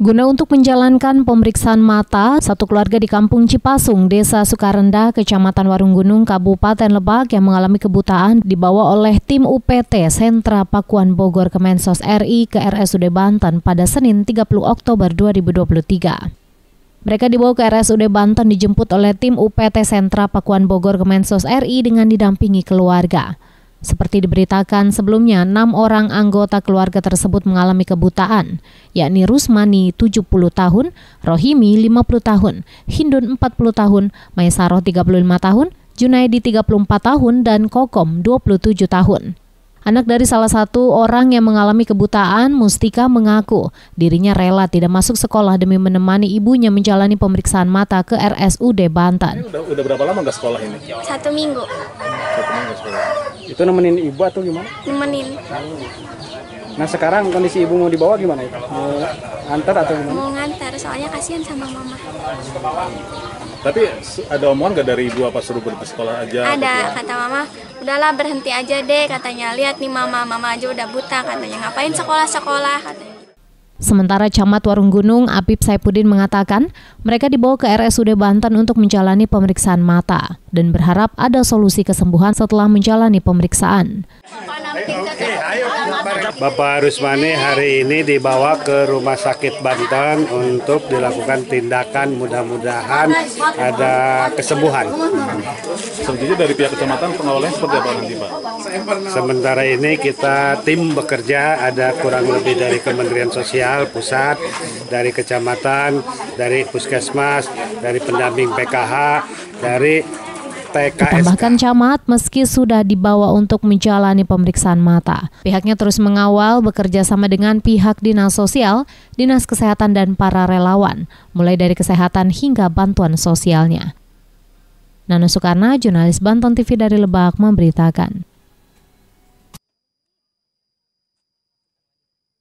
Guna untuk menjalankan pemeriksaan mata, satu keluarga di Kampung Cipasung, Desa Sukarenda, Kecamatan Warung Gunung, Kabupaten Lebak yang mengalami kebutaan dibawa oleh tim UPT Sentra Pakuan Bogor Kemensos RI ke RSUD Banten pada Senin 30 Oktober 2023. Mereka dibawa ke RSUD Banten dijemput oleh tim UPT Sentra Pakuan Bogor Kemensos RI dengan didampingi keluarga. Seperti diberitakan sebelumnya, enam orang anggota keluarga tersebut mengalami kebutaan, yakni Rusmani 70 tahun, Rohimi 50 tahun, Hindun 40 tahun, Maisaroh 35 tahun, Junaidi 34 tahun, dan Kokom 27 tahun. Anak dari salah satu orang yang mengalami kebutaan, Mustika mengaku dirinya rela tidak masuk sekolah demi menemani ibunya menjalani pemeriksaan mata ke RSUD Bantan. udah, udah berapa lama nggak sekolah ini? Satu minggu. Satu minggu sekolah. Itu nemenin ibu atau gimana? Nemenin. Nah sekarang kondisi ibu mau dibawa gimana itu? Mau antar atau gimana? Mau ngantar, soalnya kasihan sama mama. Tapi ada omongan gak dari ibu apa suruh berhenti sekolah aja? Ada, kata mama, udahlah berhenti aja deh katanya. Lihat nih mama, mama aja udah buta katanya. Ngapain sekolah-sekolah katanya. Sementara Camat Warung Gunung Apip Saipudin mengatakan mereka dibawa ke RSUD Banten untuk menjalani pemeriksaan mata dan berharap ada solusi kesembuhan setelah menjalani pemeriksaan. Bapak Rusmani hari ini dibawa ke Rumah Sakit Banten untuk dilakukan tindakan mudah-mudahan ada kesembuhan. Selanjutnya dari pihak kecamatan pengawalnya seperti apa nanti Pak? Sementara ini kita tim bekerja ada kurang lebih dari Kementerian Sosial Pusat, dari kecamatan, dari puskesmas, dari pendamping PKH, dari TKSK. Tambahkan camat meski sudah dibawa untuk menjalani pemeriksaan mata. Pihaknya terus mengawal bekerja sama dengan pihak dinas sosial, dinas kesehatan dan para relawan, mulai dari kesehatan hingga bantuan sosialnya. Nana Soekarno, jurnalis Banton TV dari Lebak, memberitakan.